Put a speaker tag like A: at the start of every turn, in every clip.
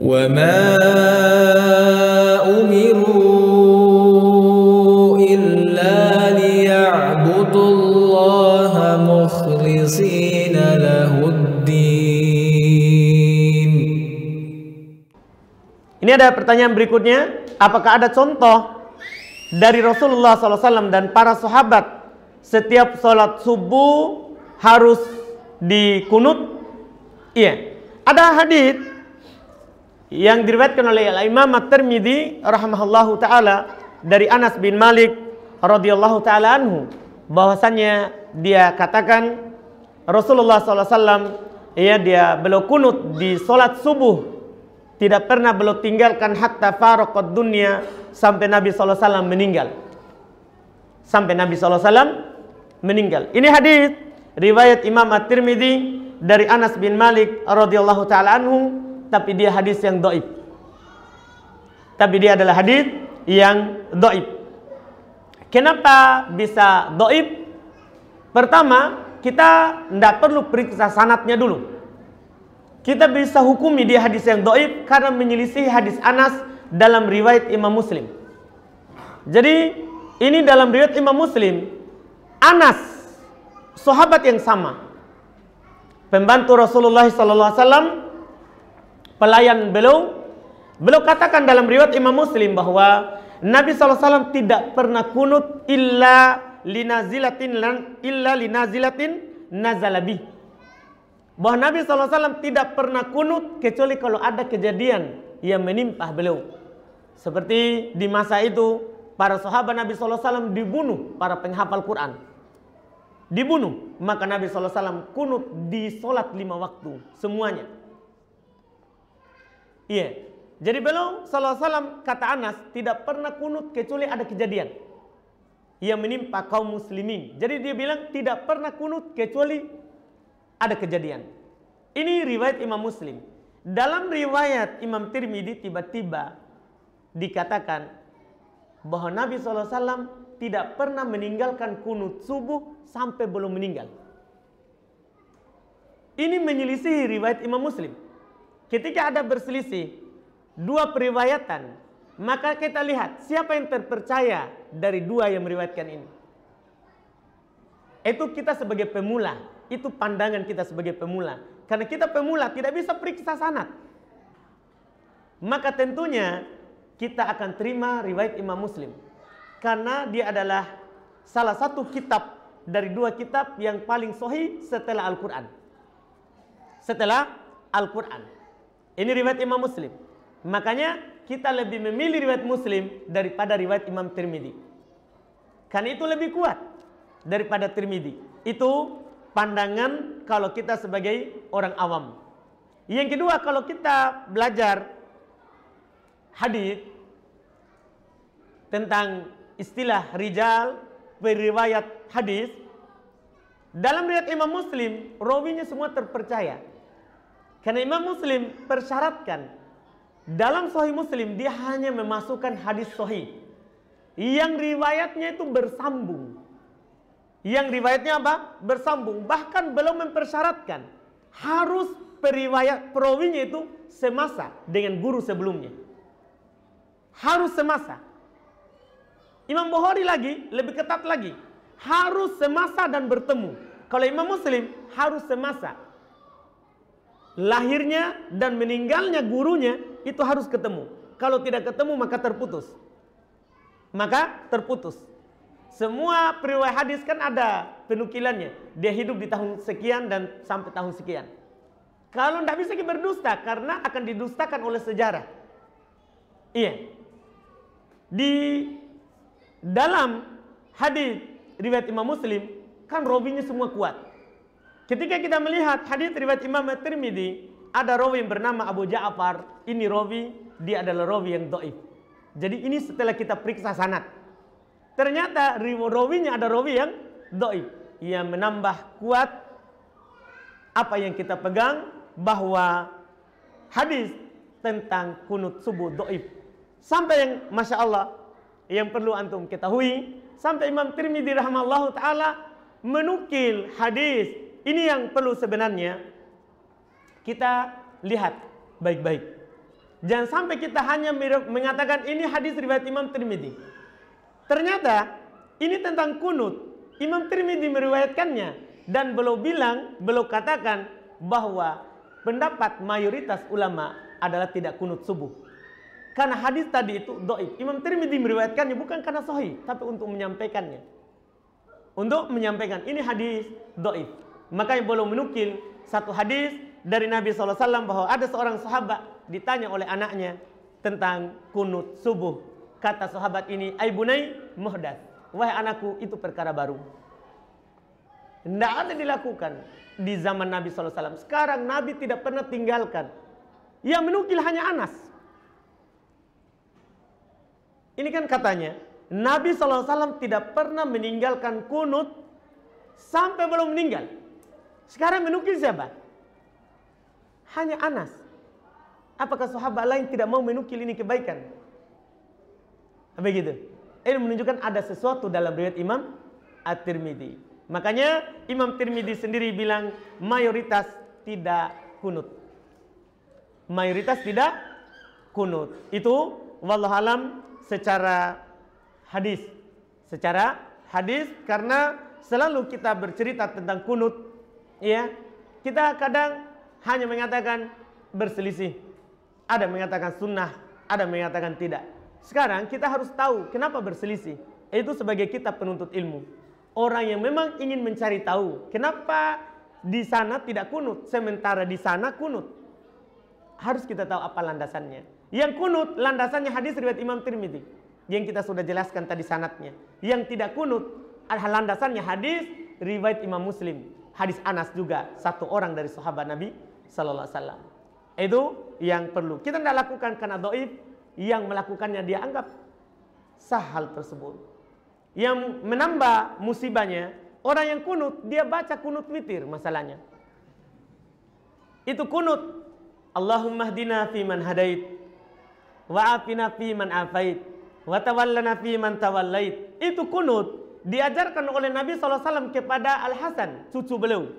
A: Ini ada pertanyaan berikutnya, apakah ada contoh dari Rasulullah SAW dan para sahabat setiap sholat subuh harus dikunut? Iya, ada hadits yang diriwayatkan oleh Imam At-Tirmidzi rahimahullahu taala dari Anas bin Malik radhiyallahu taala anhu bahwasanya dia katakan Rasulullah SAW ya dia beliau kunut di sholat subuh tidak pernah beliau tinggalkan hatta faraqat dunia sampai Nabi SAW meninggal sampai Nabi SAW meninggal ini hadis riwayat Imam At-Tirmidzi dari Anas bin Malik radhiyallahu taala anhu tapi dia hadis yang doib. Tapi dia adalah hadis yang doib. Kenapa bisa doib? Pertama, kita tidak perlu periksa sanatnya dulu. Kita bisa hukumi dia hadis yang doib karena menyelisih hadis Anas dalam riwayat Imam Muslim. Jadi ini dalam riwayat Imam Muslim, Anas sahabat yang sama, pembantu Rasulullah SAW pelayan beliau beliau katakan dalam riwayat Imam Muslim bahwa Nabi SAW tidak pernah kunut illa linazilatin illa linazilatin nazalabi bahwa Nabi SAW tidak pernah kunut kecuali kalau ada kejadian yang menimpa beliau seperti di masa itu para sahabat Nabi SAW dibunuh para penghafal Quran dibunuh maka Nabi SAW kunut di solat lima waktu semuanya Iya. Jadi beliau sallallahu salam kata Anas tidak pernah kunut kecuali ada kejadian yang menimpa kaum muslimin. Jadi dia bilang tidak pernah kunut kecuali ada kejadian. Ini riwayat Imam Muslim. Dalam riwayat Imam Tirmidzi tiba-tiba dikatakan bahwa Nabi sallallahu alaihi wasallam tidak pernah meninggalkan kunut subuh sampai belum meninggal. Ini menyelisihi riwayat Imam Muslim ketika ada berselisih dua periwayatan, maka kita lihat siapa yang terpercaya dari dua yang meriwayatkan ini. Itu kita sebagai pemula, itu pandangan kita sebagai pemula. Karena kita pemula tidak bisa periksa sanat. Maka tentunya kita akan terima riwayat Imam Muslim. Karena dia adalah salah satu kitab dari dua kitab yang paling sohi setelah Al-Quran. Setelah Al-Quran. Ini riwayat Imam Muslim. Makanya kita lebih memilih riwayat Muslim daripada riwayat Imam Tirmidzi. Karena itu lebih kuat daripada Tirmidzi. Itu pandangan kalau kita sebagai orang awam. Yang kedua kalau kita belajar hadis tentang istilah rijal periwayat hadis dalam riwayat Imam Muslim rawinya semua terpercaya karena Imam Muslim persyaratkan dalam Sahih Muslim dia hanya memasukkan hadis Sahih yang riwayatnya itu bersambung. Yang riwayatnya apa? Bersambung. Bahkan belum mempersyaratkan harus periwayat perawinya itu semasa dengan guru sebelumnya. Harus semasa. Imam Bukhari lagi lebih ketat lagi. Harus semasa dan bertemu. Kalau Imam Muslim harus semasa lahirnya dan meninggalnya gurunya itu harus ketemu. Kalau tidak ketemu maka terputus. Maka terputus. Semua periwayat hadis kan ada penukilannya. Dia hidup di tahun sekian dan sampai tahun sekian. Kalau tidak bisa berdusta karena akan didustakan oleh sejarah. Iya. Di dalam hadis riwayat Imam Muslim kan robinya semua kuat. Ketika kita melihat hadis riwayat Imam At-Tirmidzi, ada rawi yang bernama Abu Ja'far, ini rawi, dia adalah rawi yang doif. Jadi ini setelah kita periksa sanat. Ternyata rawinya ada rawi yang doif. Ia menambah kuat apa yang kita pegang bahwa hadis tentang kunut subuh doif. Sampai yang Masya Allah yang perlu antum ketahui. Sampai Imam Tirmidzi rahmallahu ta'ala menukil hadis ini yang perlu sebenarnya kita lihat baik-baik. Jangan sampai kita hanya mengatakan ini hadis riwayat Imam Tirmidzi. Ternyata ini tentang kunut. Imam Tirmidzi meriwayatkannya dan beliau bilang, beliau katakan bahwa pendapat mayoritas ulama adalah tidak kunut subuh. Karena hadis tadi itu doib. Imam Tirmidzi meriwayatkannya bukan karena sahih, tapi untuk menyampaikannya. Untuk menyampaikan ini hadis doib. Maka yang belum menukil satu hadis dari Nabi SAW bahwa ada seorang sahabat ditanya oleh anaknya tentang kunut subuh. Kata sahabat ini, Aibunai muhdas. Wahai anakku, itu perkara baru. Tidak ada dilakukan di zaman Nabi SAW. Sekarang Nabi tidak pernah tinggalkan. Yang menukil hanya Anas. Ini kan katanya, Nabi SAW tidak pernah meninggalkan kunut sampai belum meninggal. Sekarang menukil siapa? Hanya Anas. Apakah sahabat lain tidak mau menukil ini kebaikan? Begitu. Ini menunjukkan ada sesuatu dalam riwayat Imam At-Tirmidzi. Makanya Imam Tirmidzi sendiri bilang mayoritas tidak kunut. Mayoritas tidak kunut. Itu alam secara hadis. Secara hadis karena selalu kita bercerita tentang kunut ya kita kadang hanya mengatakan berselisih. Ada mengatakan sunnah, ada mengatakan tidak. Sekarang kita harus tahu kenapa berselisih. Itu sebagai kita penuntut ilmu. Orang yang memang ingin mencari tahu kenapa di sana tidak kunut, sementara di sana kunut. Harus kita tahu apa landasannya. Yang kunut landasannya hadis riwayat Imam Tirmidzi yang kita sudah jelaskan tadi sanatnya. Yang tidak kunut adalah landasannya hadis riwayat Imam Muslim hadis Anas juga satu orang dari sahabat Nabi sallallahu alaihi wasallam. Itu yang perlu. Kita tidak lakukan karena doib yang melakukannya dia anggap sahal tersebut. Yang menambah musibahnya orang yang kunut dia baca kunut witir masalahnya. Itu kunut. Allahumma hdina fi man hadait wa afina fi man afait wa tawallana fi man tawallait. Itu kunut diajarkan oleh Nabi SAW kepada Al-Hasan, cucu beliau.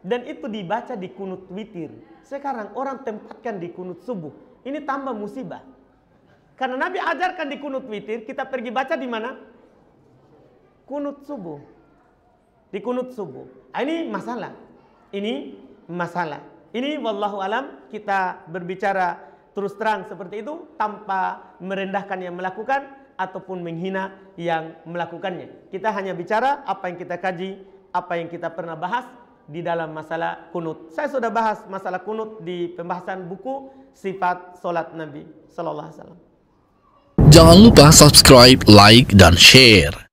A: Dan itu dibaca di kunut witir. Sekarang orang tempatkan di kunut subuh. Ini tambah musibah. Karena Nabi ajarkan di kunut witir, kita pergi baca di mana? Kunut subuh. Di kunut subuh. Ah, ini masalah. Ini masalah. Ini wallahu alam kita berbicara terus terang seperti itu tanpa merendahkan yang melakukan ataupun menghina yang melakukannya. Kita hanya bicara apa yang kita kaji, apa yang kita pernah bahas di dalam masalah kunut. Saya sudah bahas masalah kunut di pembahasan buku sifat solat Nabi Sallallahu Alaihi Wasallam. Jangan lupa subscribe, like, dan share.